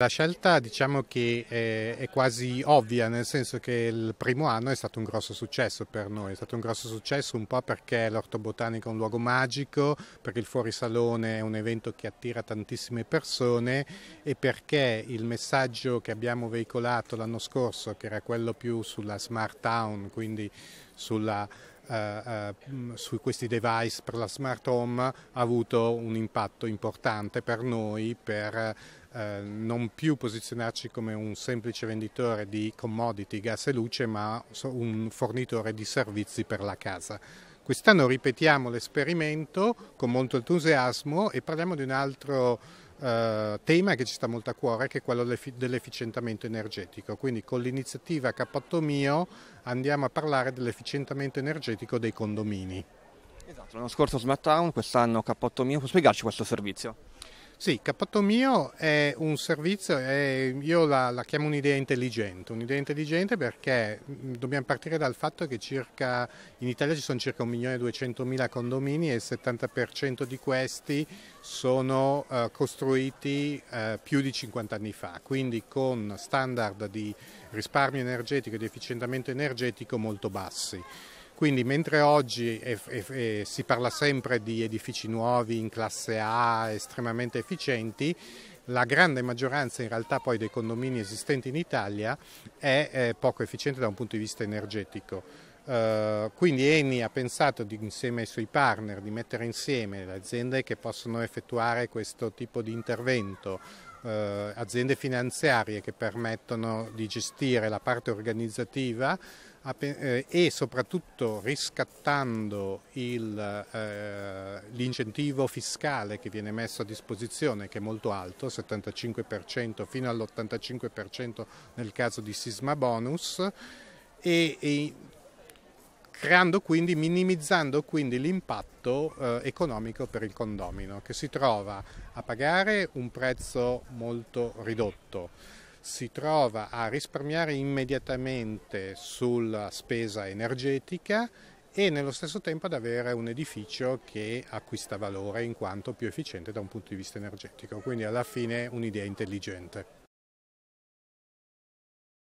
La scelta diciamo che è, è, quasi ovvia, nel senso che il primo anno è stato un grosso successo per noi, è stato un grosso successo un po' perché l'orto botanico è un luogo magico, perché il fuorisalone è un evento che attira tantissime persone e perché il messaggio che abbiamo veicolato l'anno scorso, che era quello più sulla smart town, quindi sulla eh, eh mm, su questi device per la smart home ha avuto un impatto importante per noi per eh, non più posizionarci come un semplice venditore di commodity, gas e luce, ma un fornitore di servizi per la casa. Quest'anno ripetiamo l'esperimento con molto entusiasmo e parliamo di un altro eh, tema che ci sta molto a cuore che è quello dell'efficientamento energetico. Quindi con l'iniziativa Cappotto Mio andiamo a parlare dell'efficientamento energetico dei condomini. Esatto, l'anno scorso Smart Town, quest'anno Capotto Mio. Può spiegarci questo servizio? Sì, Capotto Mio è un servizio, è, io la, la chiamo un'idea intelligente, un'idea intelligente perché dobbiamo partire dal fatto che circa, in Italia ci sono circa 1.200.000 condomini e il 70% di questi sono eh, costruiti eh, più di 50 anni fa, quindi con standard di risparmio energetico e di efficientamento energetico molto bassi. Quindi mentre oggi è, è, è, si parla sempre di edifici nuovi in classe A estremamente efficienti, la grande maggioranza in realtà poi dei condomini esistenti in Italia è poco efficiente da un punto di vista energetico. Uh, quindi Eni ha pensato di, insieme ai suoi partner di mettere insieme le aziende che possono effettuare questo tipo di intervento, uh, aziende finanziarie che permettono di gestire la parte organizzativa eh, e soprattutto riscattando il, eh, l'incentivo fiscale che viene messo a disposizione, che è molto alto, 75% fino all'85% nel caso di sisma bonus, e, e creando quindi, minimizzando quindi l'impatto eh, economico per il condomino, che si trova a pagare un prezzo molto ridotto si trova a risparmiare immediatamente sulla spesa energetica e nello stesso tempo ad avere un edificio che acquista valore in quanto più efficiente da un punto di vista energetico. Quindi alla fine un'idea intelligente.